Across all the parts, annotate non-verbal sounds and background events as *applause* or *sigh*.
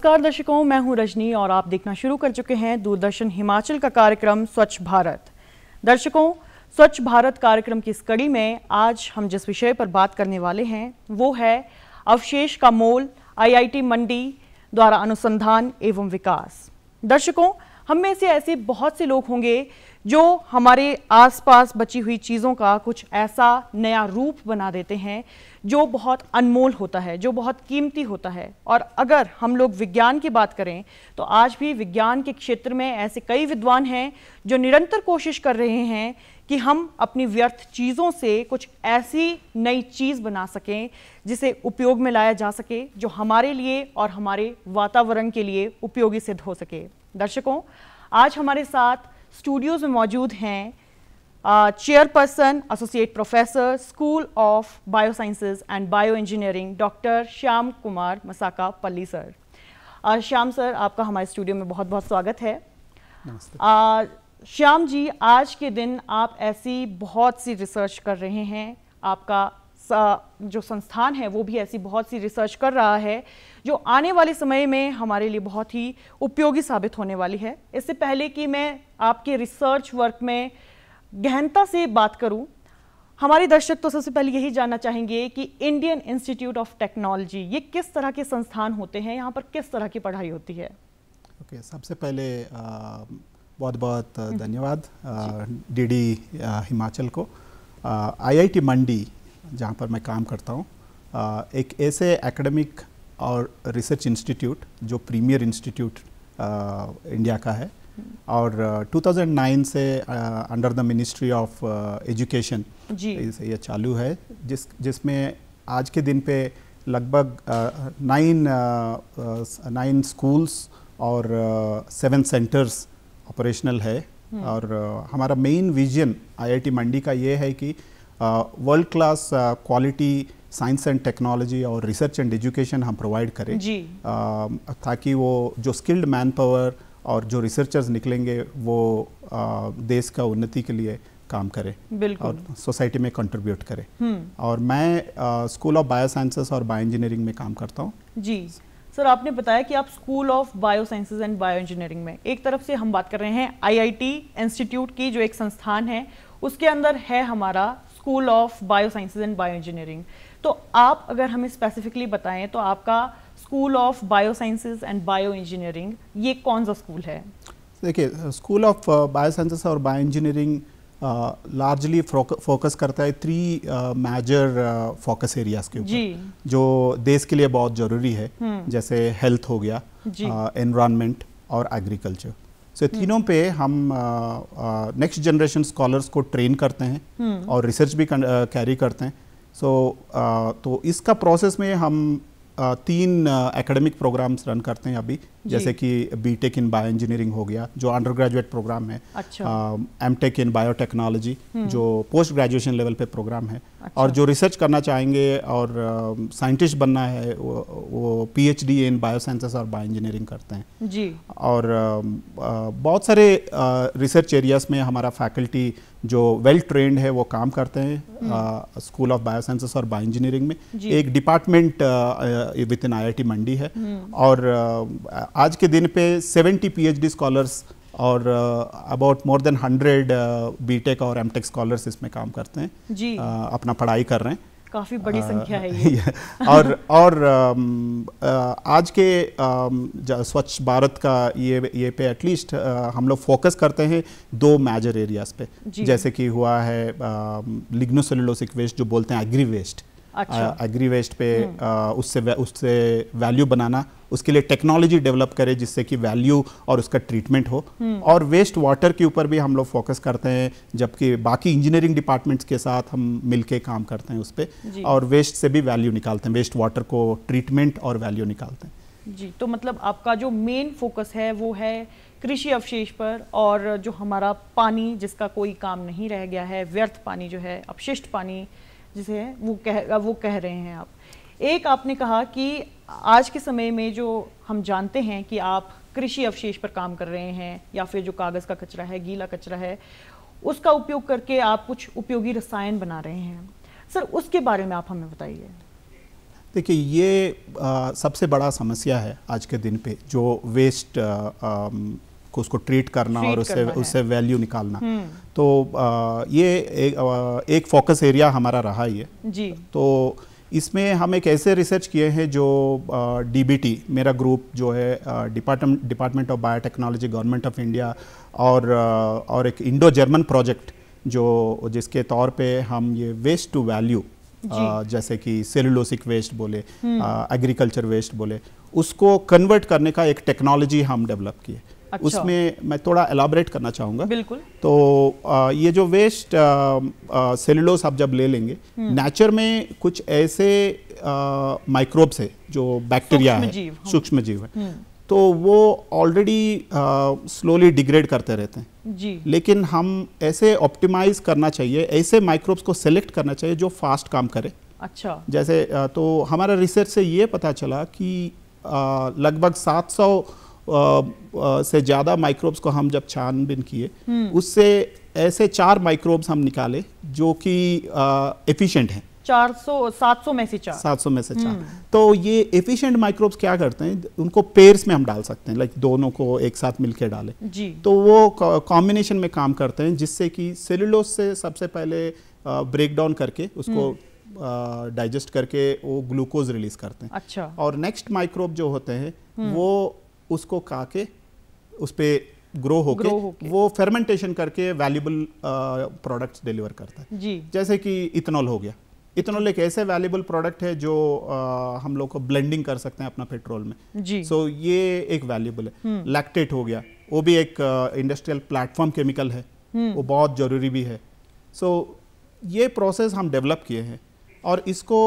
नमस्कार दर्शकों मैं हूं रजनी और आप देखना शुरू कर चुके हैं दूरदर्शन हिमाचल का कार्यक्रम स्वच्छ भारत दर्शकों स्वच्छ भारत कार्यक्रम की इस कड़ी में आज हम जिस विषय पर बात करने वाले हैं वो है अवशेष का मोल आईआईटी मंडी द्वारा अनुसंधान एवं विकास दर्शकों हम में से ऐसे बहुत से लोग होंगे जो हमारे आसपास बची हुई चीज़ों का कुछ ऐसा नया रूप बना देते हैं जो बहुत अनमोल होता है जो बहुत कीमती होता है और अगर हम लोग विज्ञान की बात करें तो आज भी विज्ञान के क्षेत्र में ऐसे कई विद्वान हैं जो निरंतर कोशिश कर रहे हैं कि हम अपनी व्यर्थ चीज़ों से कुछ ऐसी नई चीज़ बना सकें जिसे उपयोग में लाया जा सके जो हमारे लिए और हमारे वातावरण के लिए उपयोगी सिद्ध हो सके दर्शकों आज हमारे साथ स्टूडियोज में मौजूद हैं chairperson associate professor school of biosciences and bioengineering doctor Shyam Kumar Masakapalli sir uh, Shyam sir आपका हमारे स्टूडियो में बहुत बहुत स्वागत है uh, श्याम जी आज के दिन आप ऐसी बहुत सी रिसर्च कर रहे हैं आपका जो संस्थान है वो भी ऐसी बहुत सी रिसर्च कर रहा है जो आने वाले समय में हमारे लिए बहुत ही उपयोगी साबित होने वाली है इससे पहले कि मैं आपके रिसर्च वर्क में गहनता से बात करूं हमारे दर्शक तो सबसे पहले यही जानना चाहेंगे कि इंडियन इंस्टीट्यूट ऑफ टेक्नोलॉजी ये किस तरह के संस्थान होते हैं यहाँ पर किस तरह की पढ़ाई होती है ओके okay, सबसे पहले आ, बहुत बहुत हम्म। धन्यवाद डीडी हिमाचल को आईआईटी मंडी जहाँ पर मैं काम करता हूँ एक ऐसे एकेडमिक और रिसर्च इंस्टीट्यूट जो प्रीमियर इंस्टीट्यूट इंडिया का है हम्म। और 2009 से under the ministry of education ये चालू है जिस जिसमें आज के दिन पे लगभग नाइन नाइन स्कूल्स और सेवन सेंटर्स ऑपरेशनल है हम्म। और हमारा मेन विजन आईआईटी मंडी का ये है कि world class quality science and technology और रिसर्च एंड एजुकेशन हम प्रोवाइड करें जी uh, ताकि वो जो स्किल्ड मैन पावर और जो रिसर्चर्स निकलेंगे वो uh, देश का उन्नति के लिए काम करें और सोसाइटी में कंट्रीब्यूट करें हम्म। और मैं स्कूल ऑफ बायो साइंसेस और बायो इंजीनियरिंग में काम करता हूँ जी सर आपने बताया कि आप school of biosciences and bioengineering में एक तरफ से हम बात कर रहे हैं आईआईटी इंस्टीट्यूट की जो एक संस्थान है उसके अंदर है हमारा school of bio and bioengineering तो आप अगर हमें स्पेसिफिकली बताएं तो आपका school of bio and bioengineering ये कौन सा स्कूल है देखिए स्कूल ऑफ बायो और बायो इंजीनियरिंग लार्जली फोकस करता है थ्री मेजर फोकस एरियाज के ऊपर जो देश के लिए बहुत जरूरी है हम्म। जैसे हेल्थ हो गया एनवायरमेंट uh, और एग्रीकल्चर सो so, तीनों पे हम नेक्स्ट जनरेशन स्कॉलर्स को ट्रेन करते हैं हम्म। और रिसर्च भी कैरी करते हैं सो so, तो इसका प्रोसेस में हम तीन एकेडमिक प्रोग्राम्स रन करते हैं अभी जैसे कि बीटेक इन बायो इंजीनियरिंग हो गया जो अंडर ग्रेजुएट प्रोग्राम है एम टेक इन बायोटेक्नोलॉजी जो पोस्ट ग्रेजुएशन लेवल पे प्रोग्राम है अच्छा। और जो रिसर्च करना चाहेंगे और साइंटिस्ट um, uh, बनना है वो, एच पीएचडी इन बायोसाइंसेस और बायो इंजीनियरिंग करते हैं जी और um, uh, बहुत सारे रिसर्च uh, एरियाज में हमारा फैकल्टी जो वेल ट्रेंड है वो काम करते हैं स्कूल ऑफ बायोसाइंसेस और बायो इंजीनियरिंग में एक डिपार्टमेंट विद इन आई मंडी है हम्म। और uh, आज के दिन पे 70 पीएचडी स्कॉलर्स और अबाउट मोर देन 100 बीटेक और एमटेक स्कॉलर्स इसमें काम करते हैं जी uh, अपना पढ़ाई कर रहे हैं काफ़ी बड़ी uh, संख्या है *laughs* ये और और um, uh, आज के um, स्वच्छ भारत का ये ये पे एटलीस्ट uh, हम लोग फोकस करते हैं दो मेजर एरियाज पे जैसे कि हुआ है लिग्नोसेलुलोसिक um, वेस्ट जो बोलते हैं एग्री वेस्ट अच्छा। एग्री वेस्ट पे उससे उससे वैल्यू बनाना उसके लिए टेक्नोलॉजी डेवलप करें जिससे कि वैल्यू और उसका ट्रीटमेंट हो हम्म। और वेस्ट वाटर के ऊपर भी हम लोग फोकस करते हैं जबकि बाकी इंजीनियरिंग डिपार्टमेंट्स के साथ हम मिलके काम करते हैं उस पर और वेस्ट से भी वैल्यू निकालते हैं वेस्ट वाटर को ट्रीटमेंट और वैल्यू निकालते हैं जी तो मतलब आपका जो मेन फोकस है वो है कृषि अवशेष पर और जो हमारा पानी जिसका कोई काम नहीं रह गया है व्यर्थ पानी जो है अपशिष्ट पानी जिसे हैं वो कह वो कह रहे हैं आप एक आपने कहा कि आज के समय में जो हम जानते हैं कि आप कृषि अवशेष पर काम कर रहे हैं या फिर जो कागज़ का कचरा है गीला कचरा है उसका उपयोग करके आप कुछ उपयोगी रसायन बना रहे हैं सर उसके बारे में आप हमें बताइए देखिए ये आ, सबसे बड़ा समस्या है आज के दिन पे जो वेस्ट आ, आ, को उसको ट्रीट करना और उससे उससे वैल्यू निकालना हम्म। तो आ, ये एक, आ, एक फोकस एरिया हमारा रहा ये जी तो इसमें हम एक ऐसे रिसर्च किए हैं जो डीबीटी मेरा ग्रुप जो है department department of biotechnology government of India और और एक इंडो जर्मन प्रोजेक्ट जो जिसके तौर पे हम ये वेस्ट टू वैल्यू जैसे कि सेलुलोसिक वेस्ट बोले एग्रीकल्चर हम्म। वेस्ट बोले उसको कन्वर्ट करने का एक टेक्नोलॉजी हम डेवलप किए अच्छा। उसमें मैं थोड़ा एलाबरेट करना चाहूँगा बिल्कुल तो आ, ये जो वेस्ट सेलुलोस आप जब ले लेंगे नेचर हम्म। में कुछ ऐसे माइक्रोब्स है जो बैक्टीरिया है सूक्ष्म जीव है तो वो ऑलरेडी स्लोली डिग्रेड करते रहते हैं जी लेकिन हम ऐसे ऑप्टिमाइज करना चाहिए ऐसे माइक्रोब्स को सेलेक्ट करना चाहिए जो फास्ट काम करे अच्छा जैसे आ, तो हमारा रिसर्च से ये पता चला कि लगभग 700 से ज़्यादा माइक्रोब्स को हम जब छानबीन किए उससे ऐसे चार माइक्रोब्स हम निकाले जो कि एफिशिएंट हैं 400 सौ में से चार 700 में से चार हम्म। तो ये एफिशिएंट माइक्रोब्स क्या करते हैं उनको पेयर्स में हम डाल सकते हैं लाइक दोनों को एक साथ मिलकर डालें जी तो वो कॉम्बिनेशन में काम करते हैं जिससे कि सेलुलोज से सबसे पहले ब्रेक डाउन करके उसको डाइजेस्ट हम्म। करके वो ग्लूकोज रिलीज करते हैं अच्छा और नेक्स्ट माइक्रोब जो होते हैं हम्म। वो उसको खा के उस पर ग्रो होकर हो वो फर्मेंटेशन करके वैल्यूबल प्रोडक्ट्स डिलीवर करता है जी जैसे कि इथेनॉल हो गया इथेनॉल एक ऐसे वैल्यूबल प्रोडक्ट है जो आ, uh, हम लोग को ब्लेंडिंग कर सकते हैं अपना पेट्रोल में जी सो so, ये एक वैल्यूबल है लैक्टेट हम्म। हो गया वो भी एक इंडस्ट्रियल प्लेटफॉर्म केमिकल है हम्म। वो बहुत ज़रूरी भी है सो so, ये प्रोसेस हम डेवलप किए हैं और इसको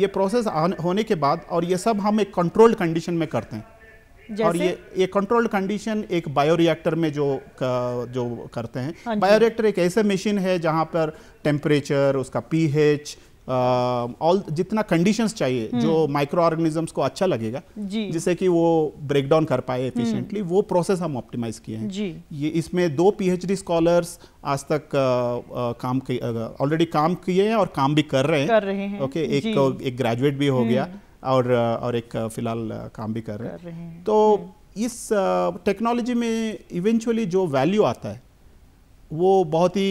ये प्रोसेस होने के बाद और ये सब हम एक कंट्रोल्ड कंडीशन में करते हैं और ये ये कंट्रोल्ड कंडीशन एक बायोरिएक्टर में जो क, जो करते हैं बायोरिएक्टर हाँ एक ऐसे मशीन है जहाँ पर टेम्परेचर उसका पीएच ऑल uh, जितना कंडीशंस चाहिए हम्म। जो माइक्रो ऑर्गेनिजम्स को अच्छा लगेगा जिससे कि वो ब्रेक डाउन कर पाए एफिशिएंटली हम्म। वो प्रोसेस हम ऑप्टिमाइज किए हैं ये इसमें दो पीएचडी स्कॉलर्स आज तक आ, आ, काम ऑलरेडी काम किए हैं और काम भी कर रहे हैं ओके okay, एक एक ग्रेजुएट भी हो हम्म। गया और और एक फिलहाल काम भी कर रहे हैं है। तो हम्म। इस टेक्नोलॉजी में इवेंचुअली जो वैल्यू आता है वो बहुत ही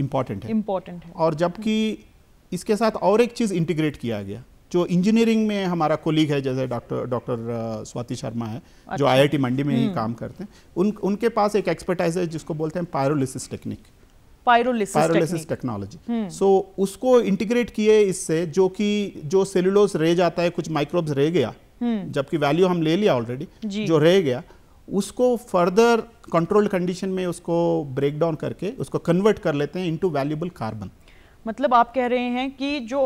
इम्पॉर्टेंट है इम्पॉर्टेंट है और जबकि हम्म। इसके साथ और एक चीज़ इंटीग्रेट किया गया जो इंजीनियरिंग में हमारा कोलीग है जैसे डॉक्टर डॉक्टर स्वाति शर्मा है अच्छा। जो आईआईटी मंडी में ही हम्म। काम करते हैं उन उनके पास एक एक्सपर्टाइज है जिसको बोलते हैं pyrolysis technique pyrolysis technology so उसको इंटीग्रेट किए इससे जो कि जो सेलुलोज रह जाता है कुछ माइक्रोब्स रह गया hmm. जबकि वैल्यू हम ले लिया ऑलरेडी जो रह गया उसको फर्दर कंट्रोल कंडीशन में उसको ब्रेक डाउन करके उसको कन्वर्ट कर लेते हैं इनटू वैल्यूबल कार्बन मतलब आप कह रहे हैं कि जो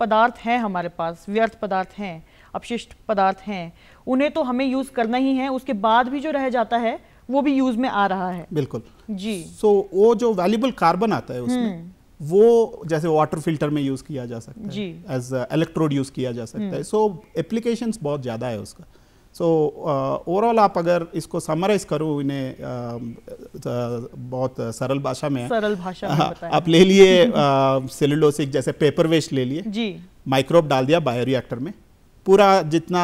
पदार्थ हैं हमारे पास व्यर्थ पदार्थ हैं अपशिष्ट पदार्थ हैं उन्हें तो हमें यूज़ करना ही है उसके बाद भी जो रह जाता है वो भी यूज में आ रहा है बिल्कुल जी सो so, वो जो वैल्यूबल कार्बन आता है उसमें हम्म। वो जैसे वाटर फिल्टर में यूज़ किया जा सकता है एज इलेक्ट्रोड यूज़ किया जा सकता है सो हम्म। एप्लीकेशन बहुत ज़्यादा है उसका सो so, ओवरऑल uh, आप अगर इसको समराइज करो इन्हें um, uh, बहुत सरल भाषा में सरल भाषा में हाँ, आप ले लिए सेलुलोसिक uh, जैसे पेपर वेस्ट ले लिए जी माइक्रोब डाल दिया बायोरिएक्टर में पूरा जितना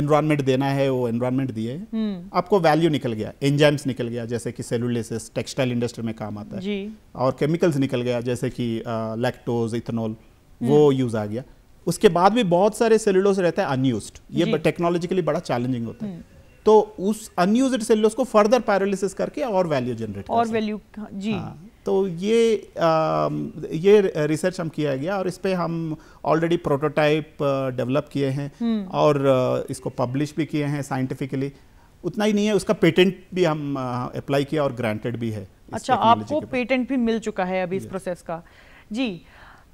एनवायरमेंट देना है वो एनवायरमेंट दिए हम्म। आपको वैल्यू निकल गया एंजाइम्स निकल गया जैसे कि सेलुलेसिस टेक्सटाइल इंडस्ट्री में काम आता है जी. और केमिकल्स निकल गया जैसे कि लैक्टोज हम्म। इथेनॉल वो यूज़ आ गया उसके बाद भी बहुत सारे सेलुलोज रहते हैं अनयूज ये टेक्नोलॉजिकली बड़ा चैलेंजिंग होता है हम्म। तो उस अनयूज सेल्यूलोज को फर्दर पैरालिसिस करके और वैल्यू जनरेट और वैल्यू जी हाँ, तो ये आ, ये रिसर्च हम किया गया और इस पर हम ऑलरेडी प्रोटोटाइप डेवलप किए हैं हम्म। और इसको पब्लिश भी किए हैं साइंटिफिकली उतना ही नहीं है उसका पेटेंट भी हम अप्लाई किया और ग्रांटेड भी है अच्छा आपको पेटेंट भी मिल चुका है अभी इस प्रोसेस का जी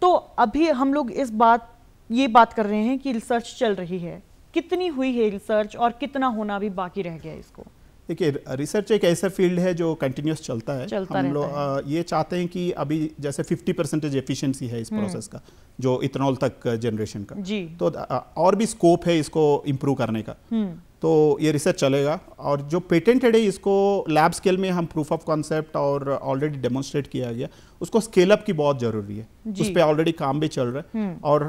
तो अभी हम लोग इस बात ये बात कर रहे हैं कि रिसर्च चल रही है कितनी हुई है रिसर्च और कितना होना भी बाकी रह गया इसको देखिए रिसर्च एक ऐसा फील्ड है जो कंटिन्यूस चलता है चलता हम लोग ये चाहते हैं कि अभी जैसे 50 परसेंटेज एफिशिएंसी है इस प्रोसेस हम्म। का जो इथेनॉल तक जनरेशन का तो और भी स्कोप है इसको इम्प्रूव करने का हम्म। तो ये रिसर्च चलेगा और जो पेटेंटेड है इसको लैब स्केल में हम प्रूफ ऑफ कॉन्सेप्ट और ऑलरेडी डेमोन्स्ट्रेट किया गया उसको स्केल अप की बहुत ज़रूरी है उस पर ऑलरेडी काम भी चल रहा है हम्म। और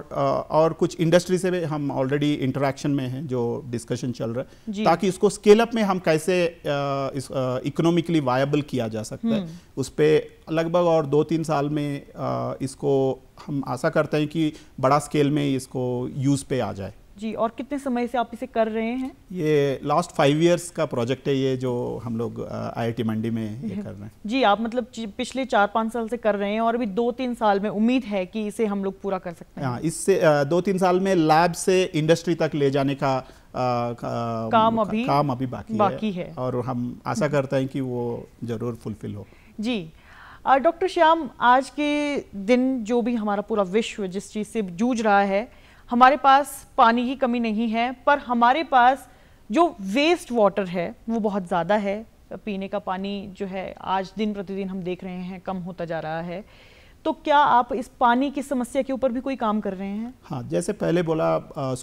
और कुछ इंडस्ट्री से भी हम ऑलरेडी इंटरेक्शन में हैं जो डिस्कशन चल रहा है ताकि इसको स्केल अप में हम कैसे इकोनॉमिकली वायबल किया जा सकता है हम्म। उस पर लगभग और दो तीन साल में इसको हम आशा करते हैं कि बड़ा स्केल में इसको यूज़ पे आ जाए जी और कितने समय से आप इसे कर रहे हैं ये लास्ट फाइव इयर्स का प्रोजेक्ट है ये जो हम लोग आई मंडी में ये कर रहे हैं जी आप मतलब पिछले चार पाँच साल से कर रहे हैं और अभी दो तीन साल में उम्मीद है कि इसे हम लोग पूरा कर सकते हैं हाँ इससे दो तीन साल में लैब से इंडस्ट्री तक ले जाने का आ, का, काम अभी काम अभी बाकी, बाकी है, है और हम आशा करते हैं कि वो जरूर फुलफिल हो जी डॉक्टर श्याम आज के दिन जो भी हमारा पूरा विश्व जिस चीज़ से जूझ रहा है हमारे पास पानी की कमी नहीं है पर हमारे पास जो वेस्ट वाटर है वो बहुत ज़्यादा है पीने का पानी जो है आज दिन प्रतिदिन हम देख रहे हैं कम होता जा रहा है तो क्या आप इस पानी की समस्या के ऊपर भी कोई काम कर रहे हैं हाँ जैसे पहले बोला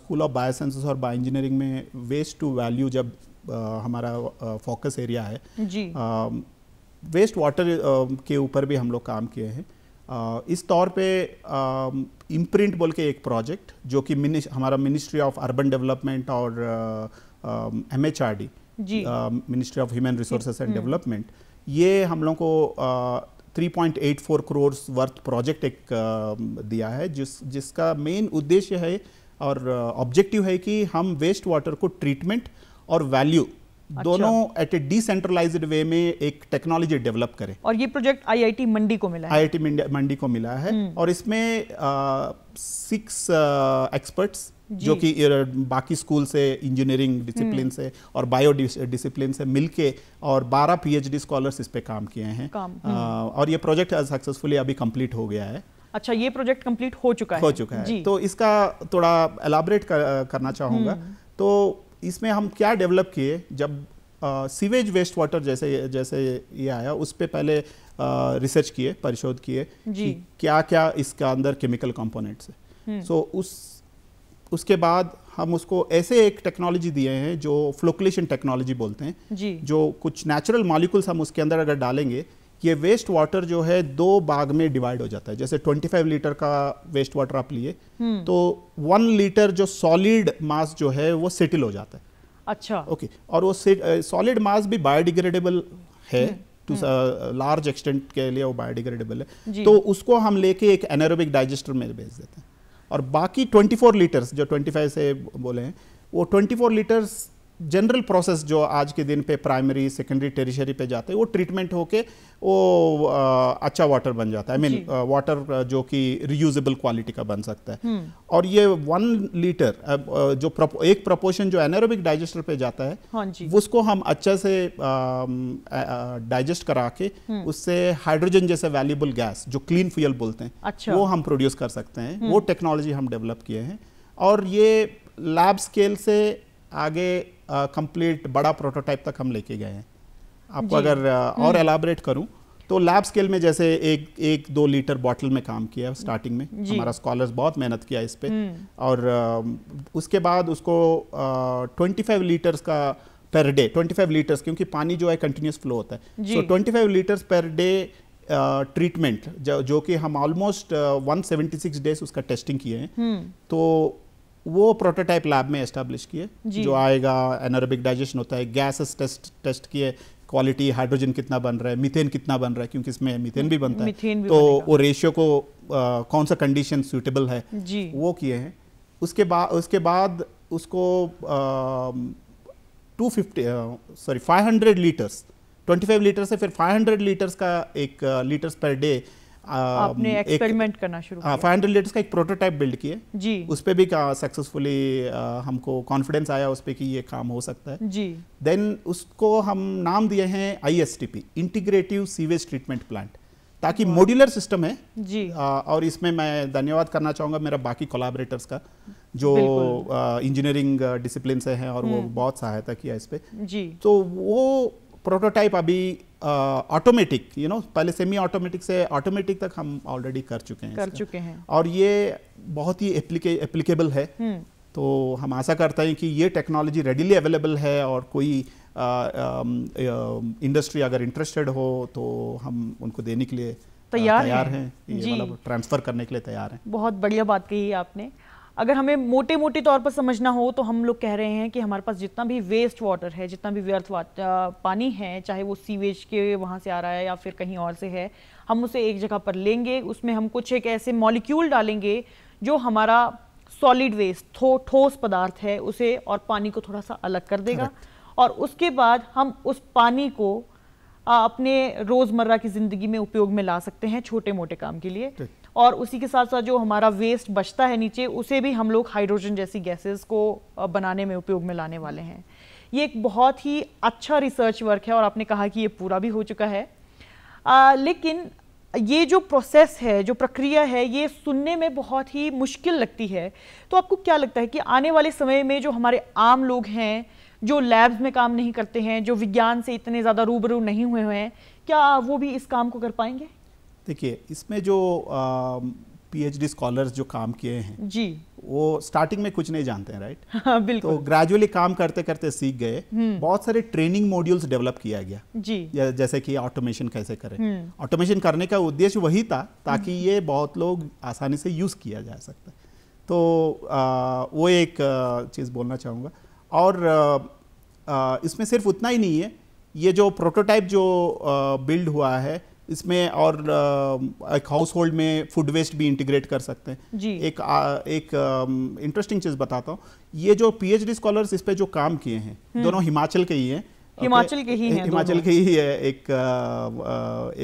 स्कूल ऑफ बायोसाइंसेस और बायो इंजीनियरिंग में वेस्ट टू वैल्यू जब आ, हमारा फोकस एरिया है जी आ, वेस्ट वाटर के ऊपर भी हम लोग काम किए हैं इस तौर पे इम्प्रिंट बोल के एक प्रोजेक्ट जो कि हमारा मिनिस्ट्री ऑफ अर्बन डेवलपमेंट और M H R D ministry of human resources and development ये हम लोग को three point eight four crore worth project एक दिया है जिस जिसका मेन उद्देश्य है और ऑब्जेक्टिव है कि हम वेस्ट वाटर को ट्रीटमेंट और वैल्यू अच्छा। दोनों एट ए डिसेंट्रलाइज्ड वे में एक टेक्नोलॉजी डेवलप करें और ये प्रोजेक्ट आईआईटी मंडी को मिला है आईआईटी मंडी को मिला है हम्म। और इसमें सिक्स एक्सपर्ट्स जो कि बाकी स्कूल से इंजीनियरिंग डिसिप्लिन हम्म। से और बायो डिसिप्लिन से मिलके और 12 पीएचडी स्कॉलर्स इस पे काम किए हैं काम, आ, हम्म। और ये प्रोजेक्ट सक्सेसफुली अभी कंप्लीट हो गया है अच्छा ये प्रोजेक्ट कंप्लीट हो चुका हो है हो चुका है तो इसका थोड़ा एलाबरेट कर, करना चाहूंगा तो इसमें हम क्या डेवलप किए जब सीवेज वेस्ट वाटर जैसे जैसे ये आया उस पर पहले रिसर्च किए परिशोध किए कि क्या क्या इसका अंदर केमिकल कॉम्पोनेंट है सो so, उस उसके बाद हम उसको ऐसे एक टेक्नोलॉजी दिए हैं जो फ्लोकलेशन टेक्नोलॉजी बोलते हैं जो कुछ नेचुरल मॉलिक्यूल्स हम उसके अंदर अगर डालेंगे ये वेस्ट वाटर जो है दो बाग में डिवाइड हो जाता है जैसे 25 लीटर का वेस्ट वाटर आप लिए हम्म। तो वन लीटर जो सॉलिड मास जो है वो सेटल हो जाता है अच्छा ओके okay. और वो सॉलिड मास भी बायोडिग्रेडेबल है टू लार्ज एक्सटेंट के लिए वो बायोडिग्रेडेबल है तो उसको हम लेके एक एनारोबिक डाइजेस्टर में भेज देते हैं और बाकी 24 फोर जो 25 से बोले हैं वो 24 लीटर्स जनरल प्रोसेस जो आज के दिन पे प्राइमरी सेकेंडरी टेरिशरी पे जाते हैं वो ट्रीटमेंट होके वो आ, अच्छा वाटर बन जाता है आई मीन वाटर जो कि रियूजेबल क्वालिटी का बन सकता है हम्म। और ये वन लीटर जो प्रपो, एक प्रपोर्शन जो एनारोबिक डाइजेस्टर पे जाता है हाँ उसको हम अच्छे से डाइजेस्ट करा के हम्म। उससे हाइड्रोजन जैसे वैल्यूबल गैस जो क्लीन फ्यूल बोलते हैं अच्छा। वो हम प्रोड्यूस कर सकते हैं वो टेक्नोलॉजी हम्म। हम डेवलप किए हैं और ये लैब स्केल से आगे कंप्लीट बड़ा प्रोटोटाइप तक हम लेके गए हैं आपको अगर और एलाबरेट हम्म। करूं तो लैब स्केल में जैसे एक एक दो लीटर बॉटल में काम किया स्टार्टिंग में हमारा स्कॉलर्स बहुत मेहनत किया इस पर हम्म। और उसके बाद उसको ट्वेंटी फाइव लीटर्स का पर डे 25 लीटर्स क्योंकि पानी जो है कंटिन्यूस फ्लो होता है so so, 25 litres per day treatment जो, कि हम ऑलमोस्ट uh, 176 डेज उसका टेस्टिंग किए हैं हम्म। तो वो प्रोटोटाइप लैब में एस्टेब्लिश किए जो आएगा एनरबिक डाइजेशन होता है गैसेस टेस्ट टेस्ट किए क्वालिटी हाइड्रोजन कितना बन रहा है मिथेन कितना बन रहा है क्योंकि इसमें मिथेन भी बनता है भी तो वो रेशियो को आ, कौन सा कंडीशन सूटेबल है वो किए हैं उसके बाद उसके बाद उसको two fifty sorry five hundred litres twenty five litre से फिर फाइव हंड्रेड लीटर्स का एक लीटर्स पर डे आपने एक्सपेरिमेंट करना शुरू किया फाइव हंड्रेड लीटर्स का एक प्रोटोटाइप बिल्ड किए जी उस पर भी सक्सेसफुली हमको कॉन्फिडेंस आया उस पर कि ये काम हो सकता है जी देन उसको हम नाम दिए हैं I S T P integrative sewage treatment plant ताकि मॉड्यूलर सिस्टम है जी आ, और इसमें मैं धन्यवाद करना चाहूँगा मेरा बाकी कोलाबरेटर्स का जो इंजीनियरिंग डिसिप्लिन से हैं और वो हम्म। बहुत सहायता किया इस पर जी तो वो प्रोटोटाइप अभी ऑटोमेटिक यू नो पहले सेमी ऑटोमेटिक से ऑटोमेटिक तक हम ऑलरेडी कर चुके हैं कर चुके हैं और ये बहुत ही एप्लीकेबल है हम्म। तो हम आशा करते हैं कि ये टेक्नोलॉजी रेडीली अवेलेबल है और कोई इंडस्ट्री अगर इंटरेस्टेड हो तो हम उनको देने के लिए तैयार हैं, हैं। ये मतलब ट्रांसफर करने के लिए तैयार हैं बहुत बढ़िया बात कही आपने अगर हमें मोटे मोटे तौर पर समझना हो तो हम लोग कह रहे हैं कि हमारे पास जितना भी वेस्ट वाटर है जितना भी व्यर्थ पानी है चाहे वो सीवेज के वहाँ से आ रहा है या फिर कहीं और से है हम उसे एक जगह पर लेंगे उसमें हम कुछ एक ऐसे मॉलिक्यूल डालेंगे जो हमारा सॉलिड वेस्ट थो ठोस पदार्थ है उसे और पानी को थोड़ा सा अलग कर देगा और उसके बाद हम उस पानी को अपने रोज़मर्रा की ज़िंदगी में उपयोग में ला सकते हैं छोटे मोटे काम के लिए और उसी के साथ साथ जो हमारा वेस्ट बचता है नीचे उसे भी हम लोग हाइड्रोजन जैसी गैसेस को बनाने में उपयोग में लाने वाले हैं ये एक बहुत ही अच्छा रिसर्च वर्क है और आपने कहा कि ये पूरा भी हो चुका है आ, लेकिन ये जो प्रोसेस है जो प्रक्रिया है ये सुनने में बहुत ही मुश्किल लगती है तो आपको क्या लगता है कि आने वाले समय में जो हमारे आम लोग हैं जो लैब्स में काम नहीं करते हैं जो विज्ञान से इतने ज़्यादा रूबरू नहीं हुए हैं क्या वो भी इस काम को कर पाएंगे देखिए इसमें जो पीएचडी स्कॉलर्स जो काम किए हैं जी वो स्टार्टिंग में कुछ नहीं जानते हैं राइट हाँ, बिल्कुल तो ग्रेजुअली काम करते करते सीख गए हम्म। बहुत सारे ट्रेनिंग मॉड्यूल्स डेवलप किया गया जी जैसे कि ऑटोमेशन कैसे करें ऑटोमेशन हम्म। करने का उद्देश्य वही था ताकि हम्म। ये बहुत लोग आसानी से यूज़ किया जा सकता तो आ, वो एक चीज़ बोलना चाहूँगा और इसमें सिर्फ उतना ही नहीं है ये जो प्रोटोटाइप जो बिल्ड हुआ है इसमें और एक हाउस होल्ड में फूड वेस्ट भी इंटीग्रेट कर सकते हैं जी एक आ, एक इंटरेस्टिंग चीज़ बताता हूँ ये जो पीएचडी स्कॉलर्स इस पे जो काम किए हैं हम्म। दोनों हिमाचल के ही हैं हिमाचल के ही हैं हिमाचल के ही है एक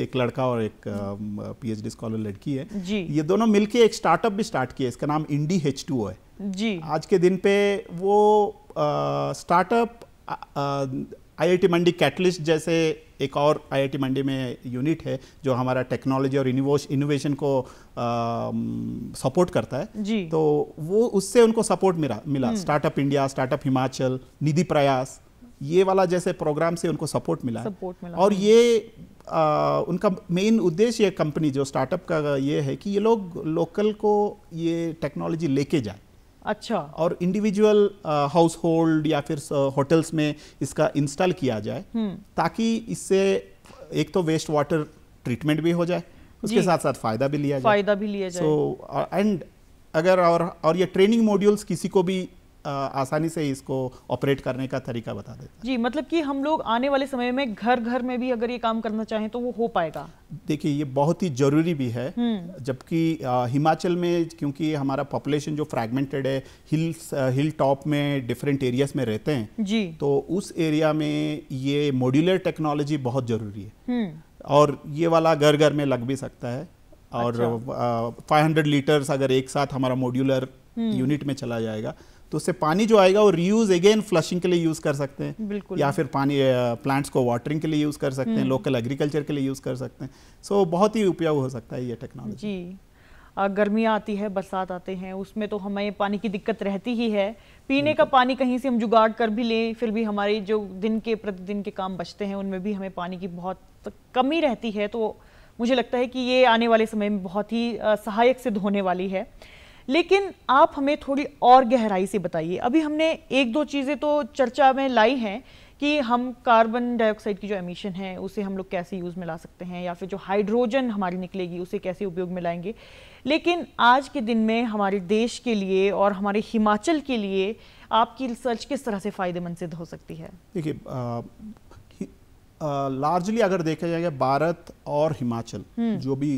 एक लड़का और एक पीएचडी स्कॉलर लड़की है जी ये दोनों मिलके एक स्टार्टअप भी स्टार्ट किया इसका नाम इंडी एच टू है जी आज के दिन पे वो startup I I T Mandi catalyst जैसे एक और आईआईटी मंडी में यूनिट है जो हमारा टेक्नोलॉजी और इनोवेशन को सपोर्ट करता है जी तो वो उससे उनको सपोर्ट मिला मिला startup India startup Himachal Nidhi Prayas ये वाला जैसे प्रोग्राम से उनको सपोर्ट मिला सपोर्ट मिला और ये आ, उनका मेन उद्देश्य कंपनी जो स्टार्टअप का ये है कि ये लोग लोकल को ये टेक्नोलॉजी लेके जाए अच्छा और इंडिविजुअल हाउस होल्ड या फिर होटल्स uh, में इसका इंस्टॉल किया जाए हम्म। ताकि इससे एक तो वेस्ट वाटर ट्रीटमेंट भी हो जाए उसके साथ साथ फायदा भी लिया जाए फायदा भी लिया जाए सो एंड uh, अगर और और ये ट्रेनिंग मॉड्यूल्स किसी को भी आसानी से इसको ऑपरेट करने का तरीका बता देता है जी मतलब कि हम लोग आने वाले समय में घर घर में भी अगर ये काम करना चाहें तो वो हो पाएगा देखिए ये बहुत ही ज़रूरी भी है हम्म। जबकि हिमाचल में क्योंकि हमारा पॉपुलेशन जो फ्रेगमेंटेड है हिल्स हिल टॉप में डिफरेंट एरियाज में रहते हैं जी तो उस एरिया में ये मॉड्यूलर टेक्नोलॉजी बहुत ज़रूरी है हम्म। और ये वाला घर घर में लग भी सकता है और अच्छा। 500 लीटर्स अगर एक साथ हमारा मॉड्यूलर हम्म। यूनिट में चला जाएगा तो उससे पानी जो आएगा वो रीयूज अगेन फ्लशिंग के लिए यूज कर सकते हैं या फिर पानी प्लांट्स को वाटरिंग के लिए यूज कर सकते हैं लोकल हम्म। एग्रीकल्चर के लिए यूज कर सकते हैं सो so, बहुत ही उपयोग हो सकता है ये टेक्नोलॉजी जी गर्मी आती है बरसात आते हैं उसमें तो हमें पानी की दिक्कत रहती ही है पीने का पानी कहीं से हम जुगाड़ कर भी लें फिर भी हमारे जो दिन के प्रतिदिन के काम बचते हैं उनमें भी हमें पानी की बहुत कमी रहती है तो मुझे लगता है कि ये आने वाले समय में बहुत ही सहायक सिद्ध होने वाली है लेकिन आप हमें थोड़ी और गहराई से बताइए अभी हमने एक दो चीज़ें तो चर्चा में लाई हैं कि हम कार्बन डाइऑक्साइड की जो एमिशन है उसे हम लोग कैसे यूज़ में ला सकते हैं या फिर जो हाइड्रोजन हमारी निकलेगी उसे कैसे उपयोग में लाएंगे लेकिन आज के दिन में हमारे देश के लिए और हमारे हिमाचल के लिए आपकी रिसर्च किस तरह से फ़ायदेमंद सिद्ध हो सकती है देखिए लार्जली अगर देखा जाएगा भारत और हिमाचल हम्म। जो भी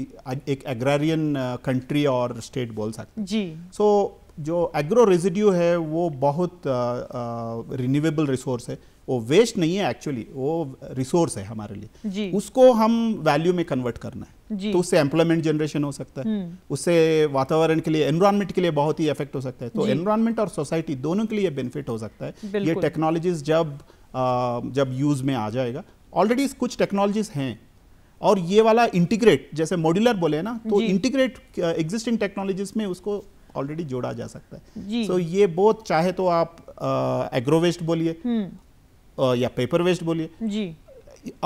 एक एग्रेरियन कंट्री और स्टेट बोल सकते जी सो so, जो एग्रो रेजिड्यू है वो बहुत रिन्यूएबल रिसोर्स है वो वेस्ट नहीं है एक्चुअली वो रिसोर्स है हमारे लिए जी. उसको हम वैल्यू में कन्वर्ट करना है जी. तो उससे एम्प्लॉयमेंट जनरेशन हो सकता है हम्म। उससे वातावरण के लिए एनवायरमेंट के लिए बहुत ही इफेक्ट हो सकता है तो एनवायरमेंट और सोसाइटी दोनों के लिए बेनिफिट हो सकता है ये टेक्नोलॉजीज जब आ, जब यूज में आ जाएगा ऑलरेडी कुछ टेक्नोलॉजीज हैं और ये वाला इंटीग्रेट जैसे मॉड्यूलर बोले ना तो इंटीग्रेट एग्जिस्टिंग टेक्नोलॉजीज में उसको ऑलरेडी जोड़ा जा सकता है सो so, ये बहुत चाहे तो आप एग्रो uh, वेस्ट बोलिए हम्म। uh, या पेपर वेस्ट बोलिए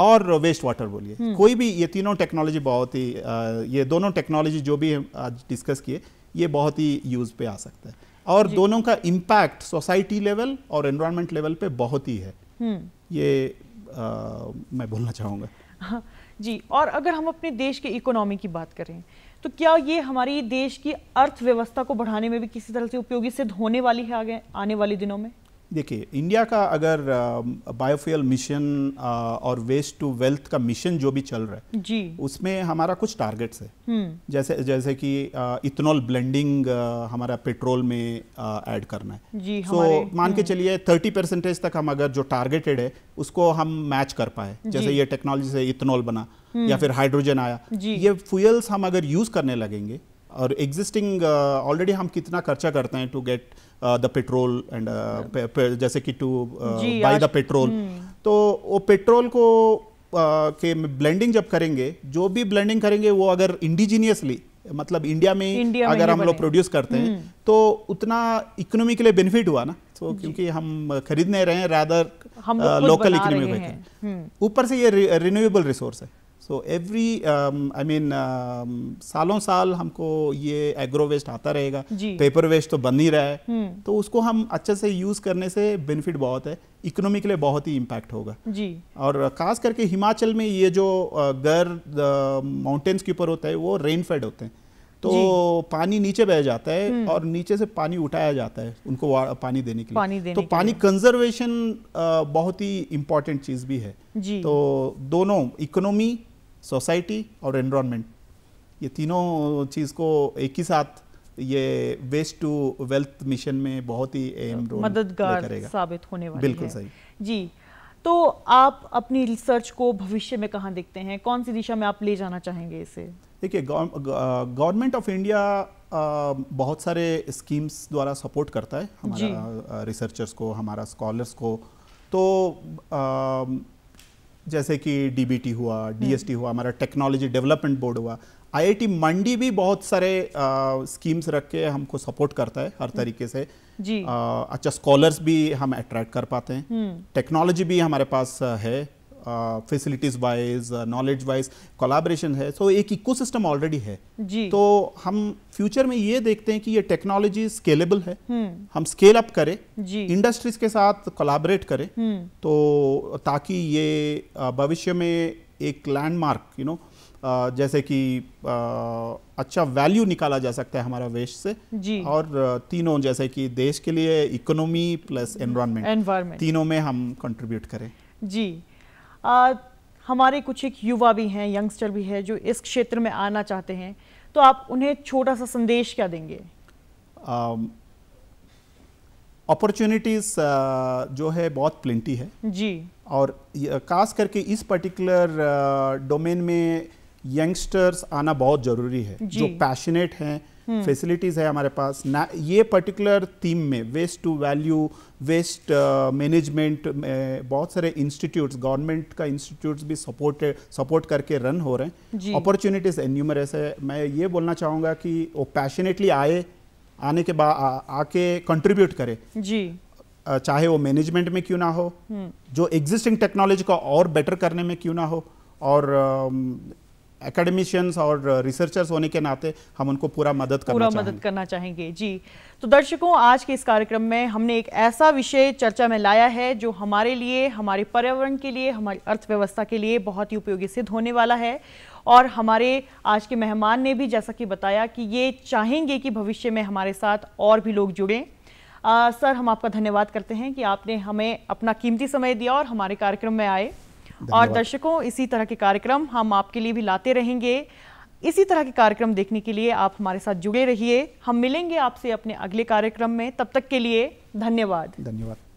और वेस्ट वाटर बोलिए हम्म। कोई भी ये तीनों टेक्नोलॉजी बहुत ही uh, ये दोनों टेक्नोलॉजी जो भी आज डिस्कस किए ये बहुत ही यूज पे आ सकता है और दोनों का इम्पैक्ट सोसाइटी लेवल और एनवायरमेंट लेवल पे बहुत ही है हम्म। ये मैं बोलना चाहूँगा हाँ जी और अगर हम अपने देश के इकोनॉमी की बात करें तो क्या ये हमारी देश की अर्थव्यवस्था को बढ़ाने में भी किसी तरह से उपयोगी सिद्ध होने वाली है आगे आने वाले दिनों में देखिए इंडिया का अगर बायोफ्यूल मिशन और वेस्ट टू वेल्थ का मिशन जो भी चल रहा है जी उसमें हमारा कुछ टारगेट्स है हम्म। जैसे जैसे कि इथेनॉल ब्लेंडिंग हमारा पेट्रोल में ऐड करना है जी सो हमारे, मान के हम्म। चलिए थर्टी परसेंटेज तक हम अगर जो टारगेटेड है उसको हम मैच कर पाए जैसे ये टेक्नोलॉजी से इथेनॉल बना हम्म। या फिर हाइड्रोजन आया ये फ्यूल्स हम अगर यूज़ करने लगेंगे और एग्जिस्टिंग ऑलरेडी हम कितना खर्चा करते हैं to get the petrol and जैसे कि टू बाय द पेट्रोल तो वो पेट्रोल को uh, के ब्लेंडिंग जब करेंगे जो भी ब्लेंडिंग करेंगे वो अगर इंडिजीनियसली मतलब इंडिया में इंडिया अगर में हम लोग प्रोड्यूस करते हैं हम्म। तो उतना इकोनॉमी के लिए बेनिफिट हुआ ना तो क्योंकि हम खरीदने रहे हैं रादर लोकल इकोनॉमी ऊपर से ये रिन्यूएबल रिसोर्स है सो एवरी आई मीन सालों साल हमको ये एग्रो वेस्ट आता रहेगा पेपर वेस्ट तो बन ही रहा है हम्म। तो उसको हम अच्छे से यूज़ करने से बेनिफिट बहुत है इकोनॉमी के लिए बहुत ही इम्पैक्ट होगा जी और खास करके हिमाचल में ये जो घर माउंटेन्स के ऊपर होता है वो रेनफेड होते हैं तो पानी नीचे बह जाता है हम्म। और नीचे से पानी उठाया जाता है उनको पानी देने के लिए पानी देने तो पानी कंजर्वेशन बहुत ही इम्पोर्टेंट चीज़ भी है जी। तो दोनों इकोनॉमी सोसाइटी और एनवायरनमेंट ये तीनों चीज़ को एक ही साथ ये वेस्ट टू वेल्थ मिशन में बहुत ही अहम रोल मददगार साबित होने वाली बिल्कुल है। सही जी तो आप अपनी रिसर्च को भविष्य में कहाँ देखते हैं कौन सी दिशा में आप ले जाना चाहेंगे इसे देखिए गवर्नमेंट ऑफ इंडिया बहुत सारे स्कीम्स द्वारा सपोर्ट करता है हमारा रिसर्चर्स को हमारा स्कॉलर्स को तो आ, जैसे कि डीबीटी हुआ डीएसटी हम्म। हुआ हमारा टेक्नोलॉजी डेवलपमेंट बोर्ड हुआ आईआईटी मंडी भी बहुत सारे आ, स्कीम्स रख के हमको सपोर्ट करता है हर हम्म। तरीके से जी आ, अच्छा स्कॉलर्स भी हम अट्रैक्ट कर पाते हैं टेक्नोलॉजी हम्म। भी हमारे पास है facilities wise knowledge wise collaboration है सो so एक इकोसिस्टम ऑलरेडी है जी. तो हम फ्यूचर में ये देखते हैं कि ये टेक्नोलॉजी स्केलेबल है हम्म। हम स्केल अप करें इंडस्ट्रीज के साथ कोलाबरेट करें हम्म। तो ताकि ये uh, भविष्य में एक लैंडमार्क यू नो जैसे कि uh, अच्छा वैल्यू निकाला जा सकता है हमारा वेस्ट से जी। और uh, तीनों जैसे कि देश के लिए इकोनॉमी प्लस एनवायरनमेंट तीनों में हम कंट्रीब्यूट करें जी आ, हमारे कुछ एक युवा भी हैं यंगस्टर भी है जो इस क्षेत्र में आना चाहते हैं तो आप उन्हें छोटा सा संदेश क्या देंगे अपॉर्चुनिटीज़ um, uh, uh, जो है बहुत प्लेंटी है जी और खास करके इस पर्टिकुलर डोमेन uh, में यंगस्टर्स आना बहुत ज़रूरी है जो पैशनेट हैं फैसिलिटीज़ हम्म। है हमारे पास ना ये पर्टिकुलर थीम में waste to value waste management में बहुत सारे इंस्टीट्यूट्स गवर्नमेंट का इंस्टीट्यूट्स भी सपोर्ट सपोर्ट करके रन हो रहे हैं अपॉर्चुनिटीज़ एन्यूमरस है मैं ये बोलना चाहूँगा कि वो पैशनेटली आए आने के बाद आके कंट्रीब्यूट करे जी चाहे वो मैनेजमेंट में क्यों ना हो हम्म। जो एग्जिस्टिंग टेक्नोलॉजी को और बेटर करने में क्यों ना हो और um, एकेडमिशियंस और रिसर्चर्स uh, होने के नाते हम उनको पूरा मदद करना पूरा मदद करना चाहेंगे जी तो दर्शकों आज के इस कार्यक्रम में हमने एक ऐसा विषय चर्चा में लाया है जो हमारे लिए हमारे पर्यावरण के लिए हमारी अर्थव्यवस्था के लिए बहुत ही उपयोगी सिद्ध होने वाला है और हमारे आज के मेहमान ने भी जैसा कि बताया कि ये चाहेंगे कि भविष्य में हमारे साथ और भी लोग जुड़ें सर हम आपका धन्यवाद करते हैं कि आपने हमें अपना कीमती समय दिया और हमारे कार्यक्रम में आए और दर्शकों इसी तरह के कार्यक्रम हम आपके लिए भी लाते रहेंगे इसी तरह के कार्यक्रम देखने के लिए आप हमारे साथ जुड़े रहिए हम मिलेंगे आपसे अपने अगले कार्यक्रम में तब तक के लिए धन्यवाद धन्यवाद